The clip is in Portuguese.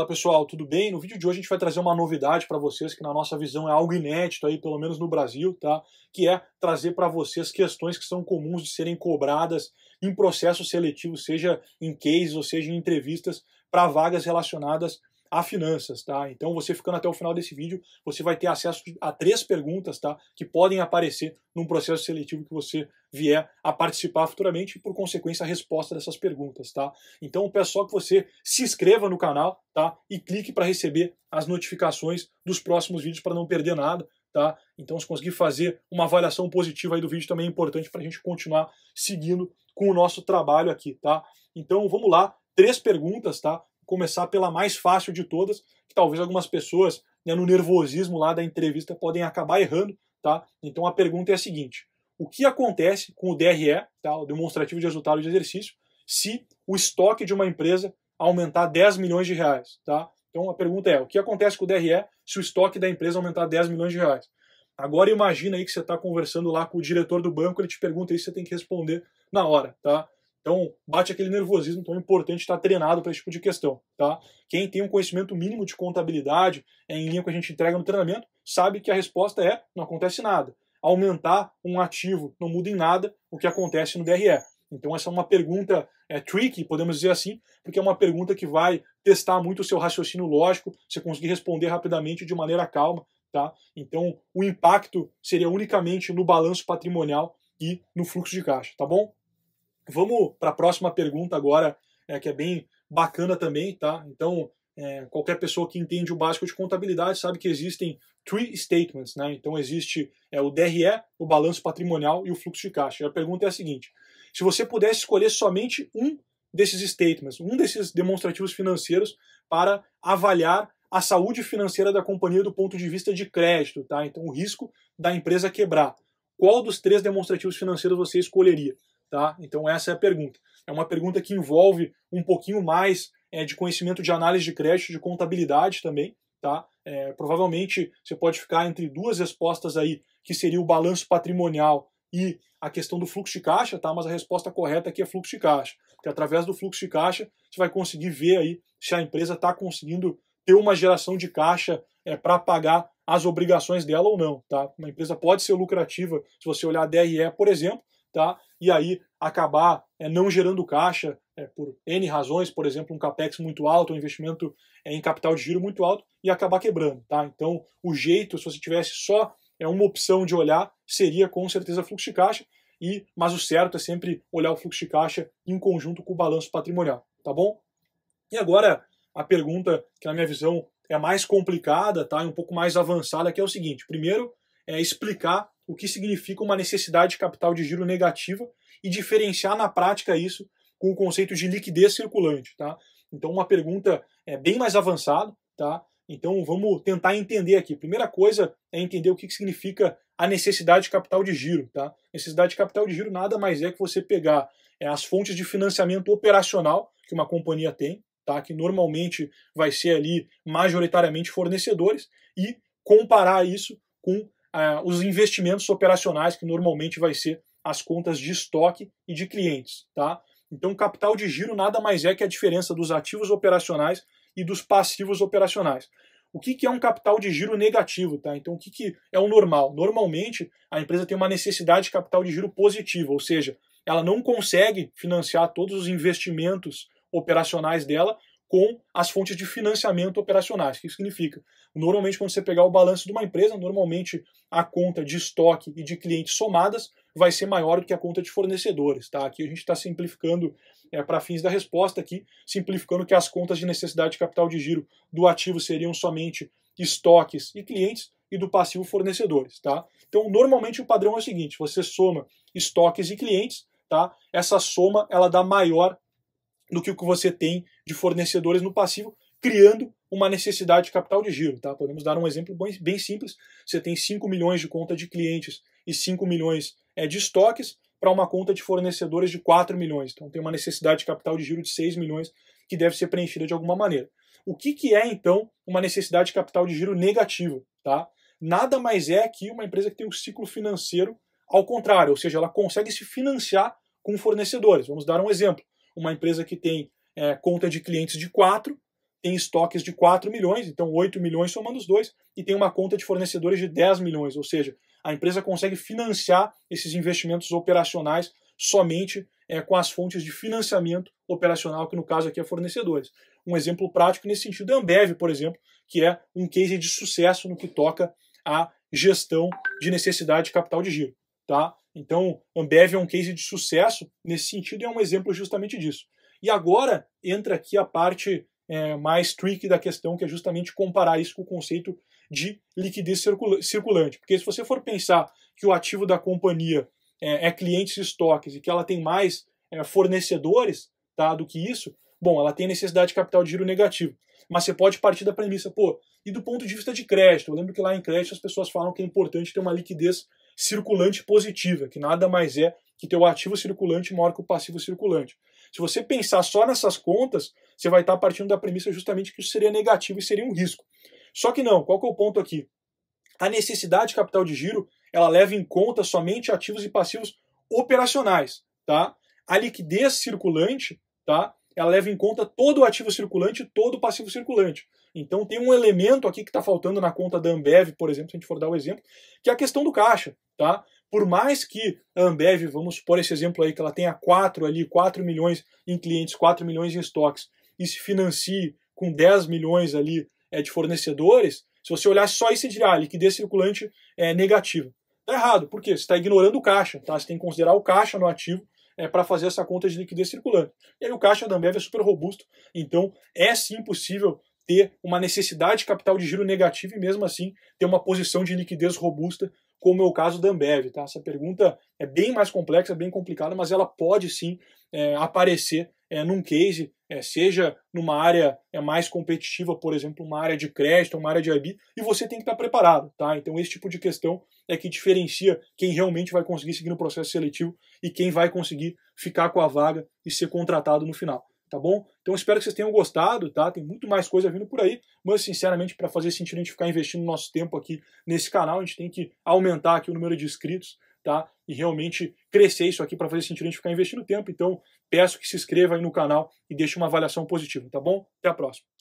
Fala pessoal, tudo bem? No vídeo de hoje a gente vai trazer uma novidade para vocês que na nossa visão é algo inédito aí, pelo menos no Brasil, tá? Que é trazer para vocês questões que são comuns de serem cobradas em processos seletivos, seja em cases ou seja em entrevistas para vagas relacionadas a finanças, tá? Então você ficando até o final desse vídeo, você vai ter acesso a três perguntas, tá? Que podem aparecer num processo seletivo que você vier a participar futuramente e por consequência a resposta dessas perguntas, tá? Então eu peço só que você se inscreva no canal, tá? E clique para receber as notificações dos próximos vídeos para não perder nada, tá? Então se conseguir fazer uma avaliação positiva aí do vídeo também é importante para a gente continuar seguindo com o nosso trabalho aqui, tá? Então vamos lá, três perguntas, tá? começar pela mais fácil de todas, que talvez algumas pessoas, né, no nervosismo lá da entrevista, podem acabar errando, tá? Então a pergunta é a seguinte: o que acontece com o DRE, tá, o demonstrativo de resultado de exercício, se o estoque de uma empresa aumentar 10 milhões de reais, tá? Então a pergunta é: o que acontece com o DRE se o estoque da empresa aumentar 10 milhões de reais? Agora imagina aí que você está conversando lá com o diretor do banco, ele te pergunta isso, você tem que responder na hora, tá? Então, bate aquele nervosismo então é importante estar treinado para esse tipo de questão, tá? Quem tem um conhecimento mínimo de contabilidade, é em linha com a gente entrega no treinamento, sabe que a resposta é não acontece nada. Aumentar um ativo não muda em nada o que acontece no DRE. Então, essa é uma pergunta é, tricky, podemos dizer assim, porque é uma pergunta que vai testar muito o seu raciocínio lógico, você conseguir responder rapidamente de maneira calma, tá? Então, o impacto seria unicamente no balanço patrimonial e no fluxo de caixa, tá bom? Vamos para a próxima pergunta agora, é, que é bem bacana também, tá? Então, é, qualquer pessoa que entende o básico de contabilidade sabe que existem three statements, né? Então existe é, o DRE, o balanço patrimonial e o fluxo de caixa. E a pergunta é a seguinte: se você pudesse escolher somente um desses statements, um desses demonstrativos financeiros para avaliar a saúde financeira da companhia do ponto de vista de crédito, tá? Então o risco da empresa quebrar. Qual dos três demonstrativos financeiros você escolheria? Tá? Então essa é a pergunta. É uma pergunta que envolve um pouquinho mais é, de conhecimento de análise de crédito, de contabilidade também. Tá? É, provavelmente você pode ficar entre duas respostas aí, que seria o balanço patrimonial e a questão do fluxo de caixa, tá? mas a resposta correta aqui é fluxo de caixa. Porque através do fluxo de caixa você vai conseguir ver aí se a empresa está conseguindo ter uma geração de caixa é, para pagar as obrigações dela ou não. Tá? Uma empresa pode ser lucrativa se você olhar a DRE, por exemplo, tá? E aí acabar é, não gerando caixa é, por N razões, por exemplo, um capex muito alto, um investimento é, em capital de giro muito alto e acabar quebrando, tá? Então, o jeito, se você tivesse só é uma opção de olhar, seria com certeza fluxo de caixa, e mas o certo é sempre olhar o fluxo de caixa em conjunto com o balanço patrimonial, tá bom? E agora a pergunta que na minha visão é mais complicada, tá? E um pouco mais avançada, que é o seguinte: primeiro é explicar o que significa uma necessidade de capital de giro negativa e diferenciar na prática isso com o conceito de liquidez circulante, tá? Então, uma pergunta é bem mais avançada, tá? Então, vamos tentar entender aqui. Primeira coisa é entender o que significa a necessidade de capital de giro, tá? Necessidade de capital de giro nada mais é que você pegar é, as fontes de financiamento operacional que uma companhia tem, tá? Que normalmente vai ser ali majoritariamente fornecedores e comparar isso com ah, os investimentos operacionais, que normalmente vai ser as contas de estoque e de clientes. Tá? Então, capital de giro nada mais é que a diferença dos ativos operacionais e dos passivos operacionais. O que, que é um capital de giro negativo? Tá? Então, o que, que é o normal? Normalmente, a empresa tem uma necessidade de capital de giro positiva, ou seja, ela não consegue financiar todos os investimentos operacionais dela com as fontes de financiamento operacionais. O que isso significa? Normalmente, quando você pegar o balanço de uma empresa, normalmente a conta de estoque e de clientes somadas vai ser maior do que a conta de fornecedores. Tá? Aqui a gente está simplificando é, para fins da resposta aqui, simplificando que as contas de necessidade de capital de giro do ativo seriam somente estoques e clientes e do passivo fornecedores. Tá? Então, normalmente o padrão é o seguinte: você soma estoques e clientes, tá? essa soma ela dá maior do que o que você tem de fornecedores no passivo, criando uma necessidade de capital de giro. Tá? Podemos dar um exemplo bem simples. Você tem 5 milhões de conta de clientes e 5 milhões é, de estoques para uma conta de fornecedores de 4 milhões. Então tem uma necessidade de capital de giro de 6 milhões que deve ser preenchida de alguma maneira. O que, que é, então, uma necessidade de capital de giro negativo? Tá? Nada mais é que uma empresa que tem um ciclo financeiro ao contrário, ou seja, ela consegue se financiar com fornecedores. Vamos dar um exemplo uma empresa que tem é, conta de clientes de 4, tem estoques de 4 milhões, então 8 milhões somando os dois, e tem uma conta de fornecedores de 10 milhões, ou seja, a empresa consegue financiar esses investimentos operacionais somente é, com as fontes de financiamento operacional, que no caso aqui é fornecedores. Um exemplo prático nesse sentido é a Ambev, por exemplo, que é um case de sucesso no que toca à gestão de necessidade de capital de giro. Tá? Então, Ambev é um case de sucesso nesse sentido e é um exemplo justamente disso. E agora entra aqui a parte é, mais tricky da questão, que é justamente comparar isso com o conceito de liquidez circulante. Porque se você for pensar que o ativo da companhia é, é clientes e estoques e que ela tem mais é, fornecedores tá, do que isso, bom, ela tem necessidade de capital de giro negativo. Mas você pode partir da premissa, pô, e do ponto de vista de crédito? Eu lembro que lá em crédito as pessoas falam que é importante ter uma liquidez circulante positiva, que nada mais é que ter o ativo circulante maior que o passivo circulante. Se você pensar só nessas contas, você vai estar partindo da premissa justamente que isso seria negativo e seria um risco. Só que não, qual que é o ponto aqui? A necessidade de capital de giro, ela leva em conta somente ativos e passivos operacionais, tá? A liquidez circulante, tá? Ela leva em conta todo o ativo circulante e todo o passivo circulante. Então tem um elemento aqui que está faltando na conta da Ambev, por exemplo, se a gente for dar o um exemplo, que é a questão do caixa, tá? Por mais que a Ambev, vamos por esse exemplo aí, que ela tenha 4 ali, 4 milhões em clientes, 4 milhões em estoques, e se financie com 10 milhões ali é, de fornecedores, se você olhar só isso e dirá, ah, liquidez circulante é negativa. Está errado, por quê? Você está ignorando o caixa, tá? Você tem que considerar o caixa no ativo é, para fazer essa conta de liquidez circulante. E aí o caixa da Ambev é super robusto, então é sim possível ter uma necessidade de capital de giro negativo e mesmo assim ter uma posição de liquidez robusta, como é o caso da Ambev. Tá? Essa pergunta é bem mais complexa, bem complicada, mas ela pode sim é, aparecer é, num case, é, seja numa área é, mais competitiva, por exemplo, uma área de crédito, uma área de IB, e você tem que estar preparado, tá? Então esse tipo de questão é que diferencia quem realmente vai conseguir seguir no processo seletivo e quem vai conseguir ficar com a vaga e ser contratado no final, tá bom? Então espero que vocês tenham gostado, tá? Tem muito mais coisa vindo por aí, mas sinceramente, para fazer sentido a gente ficar investindo nosso tempo aqui nesse canal, a gente tem que aumentar aqui o número de inscritos, tá? E realmente crescer isso aqui para fazer sentido a gente ficar investindo tempo. Então, peço que se inscreva aí no canal e deixe uma avaliação positiva, tá bom? Até a próxima.